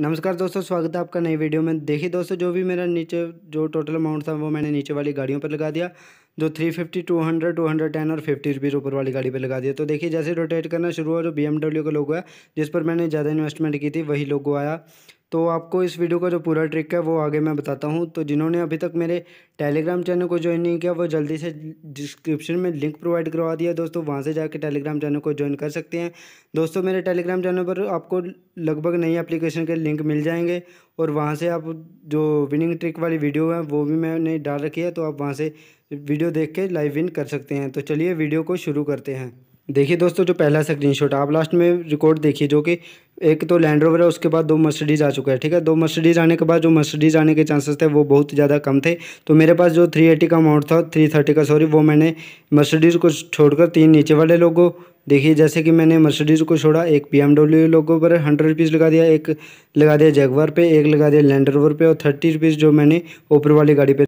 नमस्कार दोस्तों स्वागत है आपका नई वीडियो में देखिए दोस्तों जो भी मेरा नीचे जो टोटल अमाउंट था वो मैंने नीचे वाली गाड़ियों पर लगा दिया जो three fifty two hundred two hundred ten और फिफ्टी रुपीज़ ऊपर वाली गाड़ी पर लगा दिया तो देखिए जैसे रोटेट करना शुरू हुआ जो बी एम डब्ल्यू का लोगो है जिस पर मैंने ज़्यादा इन्वेस्टमेंट की थी वही लोगो आया तो आपको इस वीडियो का जो पूरा ट्रिक है वो आगे मैं बताता हूँ तो जिन्होंने अभी तक मेरे टेलीग्राम चैनल को ज्वाइन नहीं किया वो जल्दी से डिस्क्रिप्शन में लिंक प्रोवाइड करवा दिया दोस्तों वहाँ से जाके टेलीग्राम चैनल को ज्वाइन कर सकते हैं दोस्तों मेरे टेलीग्राम चैनल पर आपको लगभग नई एप्लीकेशन के लिंक मिल जाएंगे और वहाँ से आप जो विनिंग ट्रिक वाली वीडियो है वो भी मैंने डाल रखी है तो आप वहाँ से वीडियो देख के लाइव विन कर सकते हैं तो चलिए वीडियो को शुरू करते हैं देखिए दोस्तों जो पहला स्क्रीनशॉट आप लास्ट में रिकॉर्ड देखिए जो कि एक तो लैंड रोवर है उसके बाद दो मर्सिडीज आ चुका है ठीक है दो मर्सिडीज आने के बाद जो मर्सिडीज आने के चांसेस थे वो बहुत ज़्यादा कम थे तो मेरे पास जो थ्री एटी का अमाउंट था थ्री थर्टी का सॉरी वो मैंने मर्सिडीज को छोड़कर तीन नीचे वाले लोगों देखिए जैसे कि मैंने मर्सिडीज़ को छोड़ा एक पी एम डब्ल्यू लोगों पर हंड्रेड रुपीज़ लगा दिया एक लगा दिया जैगवार पे एक लगा दिया लैंड रोवर पे और थर्टी रुपीज़ जो मैंने ऊपर वाली गाड़ी पे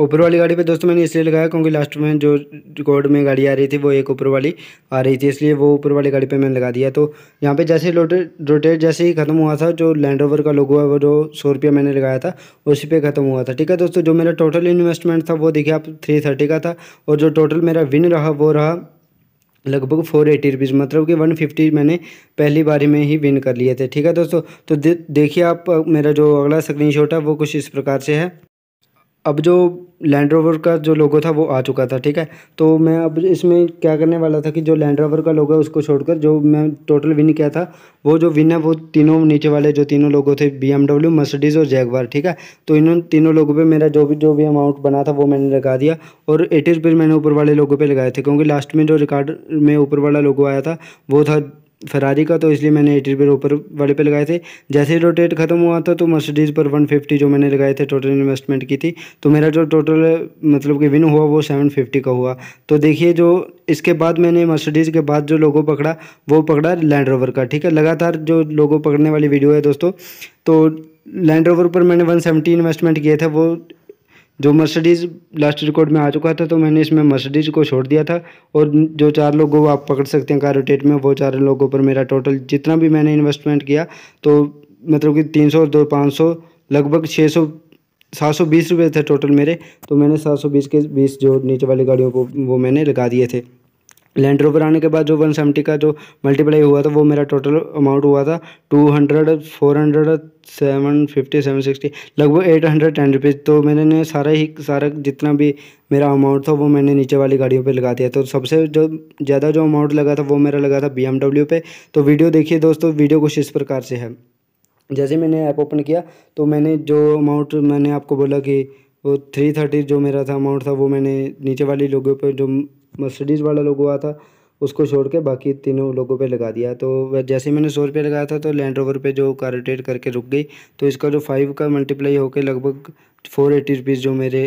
ऊपर वाली गाड़ी पे दोस्तों मैंने इसलिए लगाया क्योंकि लास्ट में जो रिकॉर्ड में गाड़ी आ रही थी वो एक ऊपर वाली आ रही थी इसलिए वो ऊपर वाली गाड़ी पे मैंने लगा दिया तो यहाँ पे जैसे रोटेट रोटेड जैसे ही ख़त्म हुआ था जो लैंड ओवर का लोगो है वो जो सौ रुपया मैंने लगाया था उसी पर ख़त्म हुआ था ठीक है दोस्तों जो मेरा टोटल इन्वेस्टमेंट था वो देखिए आप थ्री थर्टी का था और जो टोटल मेरा विन रहा वो रहा लगभग फोर एटी रुपीज़ मतलब कि वन फिफ्टी मैंने पहली बारी में ही विन कर लिए थे ठीक है दोस्तों तो दे, देखिए आप मेरा जो अगला स्क्रीनशॉट है वो कुछ इस प्रकार से है अब जो लैंड रोवर का जो लोगो था वो आ चुका था ठीक है तो मैं अब इसमें क्या करने वाला था कि जो लैंड रोवर का लोगो है उसको छोड़कर जो मैं टोटल विन किया था वो जो विन है वो तीनों नीचे वाले जो तीनों लोगो थे बी एमडब्ल्यू मर्सडीज मर्सिडीज़ और जैगवार ठीक है तो इन तीनों लोगों पे मेरा जो भी जो भी अमाउंट बना था वो मैंने लगा दिया और एटी रुपीज़ मैंने ऊपर वाले लोगों पर लगाए थे क्योंकि लास्ट में जो रिकॉर्ड में ऊपर वाला लोगो आया था वो था फरारी का तो इसलिए मैंने एटी रुपये ऊपर वाले पे लगाए थे जैसे ही रोटेट ख़त्म हुआ था तो मर्सिडीज़ पर वन फिफ्टी जो मैंने लगाए थे टोटल इन्वेस्टमेंट की थी तो मेरा जो टोटल मतलब कि विन हुआ वो सेवन फिफ्टी का हुआ तो देखिए जो इसके बाद मैंने मर्सिडीज़ के बाद जो लोगों पकड़ा वो पकड़ा लैंड रोवर का ठीक है लगातार जो लोगो पकड़ने वाली वीडियो है दोस्तों तो लैंड रोवर पर मैंने वन इन्वेस्टमेंट किए थे वो जो मर्सिडीज़ लास्ट रिकॉर्ड में आ चुका था तो मैंने इसमें मर्सिडीज़ को छोड़ दिया था और जो चार लोगों को आप पकड़ सकते हैं कारोटेट में वो चार लोगों पर मेरा टोटल जितना भी मैंने इन्वेस्टमेंट किया तो मतलब कि तीन सौ दो पाँच सौ लगभग छः सौ सात सौ बीस रुपये थे टोटल मेरे तो मैंने सात सौ बीस के बीस जो नीचे वाली गाड़ियों को वो मैंने लगा दिए थे लैंड रोवर आने के बाद जो वन सेवेंटी का जो मल्टीप्लाई हुआ था वो मेरा टोटल अमाउंट हुआ था two hundred four hundred seven fifty seven sixty लगभग एट हंड्रेड टेन रुपीज़ तो मैंने सारा ही सारा जितना भी मेरा अमाउंट था वो मैंने नीचे वाली गाड़ियों पे लगा दिया तो सबसे जो ज़्यादा जो अमाउंट लगा था वो मेरा लगा था बी पे तो वीडियो देखिए दोस्तों वीडियो कुछ इस प्रकार से है जैसे मैंने ऐप ओपन किया तो मैंने जो अमाउंट मैंने आपको बोला कि वो थ्री थर्टी जो मेरा था अमाउंट था वो मैंने नीचे वाली लोगों पर जो मर्सिडीज़ वाला लोगो हुआ था उसको छोड़ के बाकी तीनों लोगों पे लगा दिया तो जैसे मैंने सौ रुपये लगाया था तो लैंड रोवर पे जो कार रोटेट करके रुक गई तो इसका जो फाइव का मल्टीप्लाई होकर लगभग फोर एटी रुपीज़ जो मेरे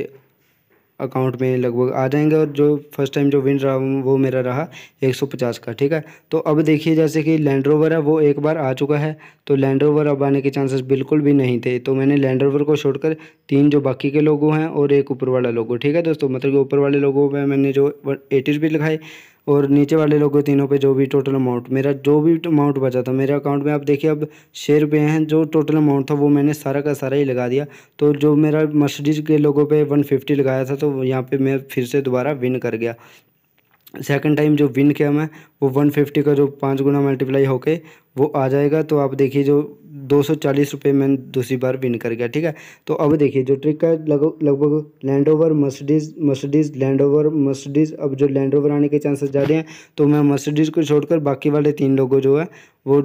अकाउंट में लगभग आ जाएंगे और जो फर्स्ट टाइम जो विन रहा वो मेरा रहा 150 का ठीक है तो अब देखिए जैसे कि लैंड रोवर है वो एक बार आ चुका है तो लैंड रोवर अब आने के चांसेस बिल्कुल भी नहीं थे तो मैंने लैंड रोवर को छोड़कर तीन जो बाकी के लोगों हैं और एक ऊपर वाला लोगो ठीक है दोस्तों मतलब कि ऊपर वाले लोगों पर मैंने जो एटीज भी लिखाए और नीचे वाले लोगों तीनों पे जो भी टोटल अमाउंट मेरा जो भी अमाउंट बचा था मेरे अकाउंट में आप देखिए अब छः रुपये हैं जो टोटल अमाउंट था वो मैंने सारा का सारा ही लगा दिया तो जो मेरा मर्सिडीज़ के लोगों पे फिफ्टी लगाया था तो यहाँ पे मैं फिर से दोबारा विन कर गया सेकंड टाइम जो विन किया मैं वो 150 का जो पाँच गुना मल्टीप्लाई होके वो आ जाएगा तो आप देखिए जो दो सौ चालीस रुपये मैंने दूसरी बार विन कर गया ठीक है तो अब देखिए जो ट्रिक का लगभग Land Rover Mercedes Mercedes Land Rover Mercedes अब जो लैंड ओवर आने के चांसेस ज़्यादा हैं तो मैं मर्सिडीज को छोड़कर बाकी वाले तीन लोगों जो है वो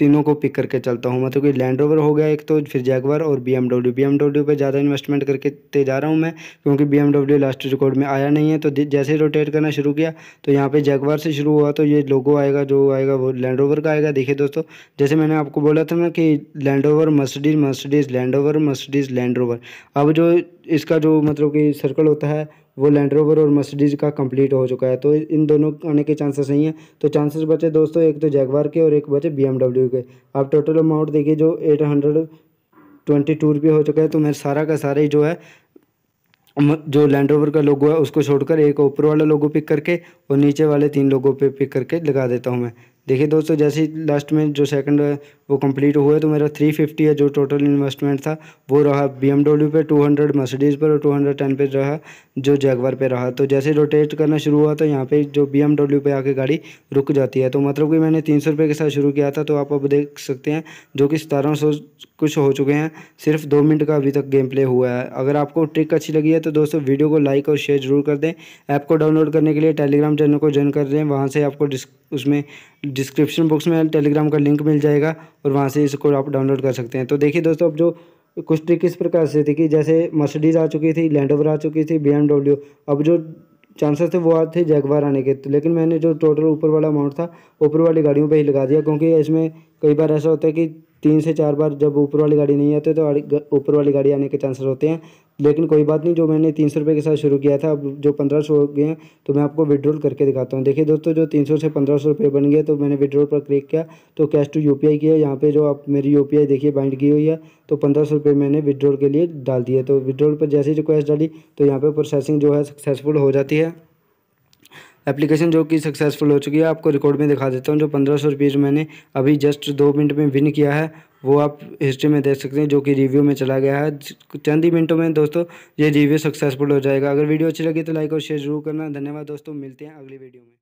तीनों को पिक करके चलता हूँ मतलब कि लैंड रोवर हो गया एक तो फिर जैगवर और B M W B M W पर ज़्यादा इन्वेस्टमेंट करके ते जा रहा हूँ मैं क्योंकि B M W last record में आया नहीं है तो जैसे ही रोटेट करना शुरू किया तो यहाँ पर जैगवार से शुरू हुआ तो ये लोगो आएगा जो आएगा वो लैंड रोवर का आएगा देखिए दोस्तों जैसे मैंने आपको बोला था ना कि Land Rover Mercedes Mercedes Land Rover Mercedes Land Rover अब जो इसका जो मतलब कि सर्कल होता है वो लैंड रोवर और मर्सिडीज का कंप्लीट हो चुका है तो इन दोनों आने के चांसेस नहीं हैं तो चांसेस बचे दोस्तों एक तो जैगवार के और एक बचे बी के आप टोटल अमाउंट देखिए जो एट हंड्रेड ट्वेंटी टू रुपये हो चुका है तो मेरे सारा का सारा ही जो है जो लैंड रोवर का लोगो है उसको छोड़कर एक ऊपर वाला लोगो पिक करके और नीचे वाले तीन लोगों पर पिक करके लगा देता हूँ मैं देखिए दोस्तों जैसे ही लास्ट में जो सेकंड वो कंप्लीट हुए तो मेरा थ्री फिफ्टी है जो टोटल इन्वेस्टमेंट था वो रहा बी एम डब्ल्यू पर टू हंड्रेड मर्सिडीज़ पर और टू हंड्रेड टेन पर रहा जो जैगवर पे रहा तो जैसे रोटेट करना शुरू हुआ तो यहाँ पे जो बी एम डब्ल्यू पे आके गाड़ी रुक जाती है तो मतलब कि मैंने तीन सौ रुपये के साथ शुरू किया था तो आप अब देख सकते हैं जो कि सतारह सौ कुछ हो चुके हैं सिर्फ दो मिनट का अभी तक गेम प्ले हुआ है अगर आपको ट्रिक अच्छी लगी है तो दोस्तों वीडियो को लाइक और शेयर जरूर कर दें ऐप को डाउनलोड करने के लिए टेलीग्राम चैनल को ज्वाइन कर दें वहाँ से आपको उसमें डिस्क्रिप्शन बॉक्स में टेलीग्राम का लिंक मिल जाएगा और वहाँ से इसको आप डाउनलोड कर सकते हैं तो देखिए दोस्तों अब जो कुछ ट्रिक इस प्रकार से थी कि जैसे मर्सिडीज़ आ चुकी थी लैंड ओवर आ चुकी थी बी अब जो चांसेस थे वो आते थे जैगवार आने के तो लेकिन मैंने जो टोटल ऊपर वाला अमाउंट था ऊपर वाली गाड़ियों पे ही लगा दिया क्योंकि इसमें कई बार ऐसा होता है कि तीन से चार बार जब ऊपर वाली गाड़ी नहीं आती तो ऊपर वाली गाड़ी आने के चांसेस होते हैं लेकिन कोई बात नहीं जो मैंने तीन सौ रुपये के साथ शुरू किया था अब जो पंद्रह सौ हो गए हैं तो मैं आपको विड्रॉल करके दिखाता हूँ देखिए दोस्तों जो तीन सौ से पंद्रह सौ रुपये बन गए तो मैंने विड्रॉल पर क्लिक किया तो कैश टू यू पी किया यहाँ पे जो आप मेरी यू पी देखिए बाइंड की हुई है तो पंद्रह सौ रुपये मैंने विड्रॉल के लिए डाल दिया तो विड्रॉल पर जैसे रिक्वेस्ट डाली तो यहाँ पर प्रोसेसिंग जो है सक्सेसफुल हो जाती है एप्लीकेशन जो कि सक्सेसफुल हो चुकी है आपको रिकॉर्ड में दिखा देता हूँ जो पंद्रह सौ रुपीज़ मैंने अभी जस्ट दो मिनट में विन किया है वो आप हिस्ट्री में देख सकते हैं जो कि रिव्यू में चला गया है चंद ही मिनटों में दोस्तों ये रिव्यू सक्सेसफुल हो जाएगा अगर वीडियो अच्छी लगी तो लाइक और शेयर जरूर करना धन्यवाद दोस्तों मिलते हैं अगली वीडियो में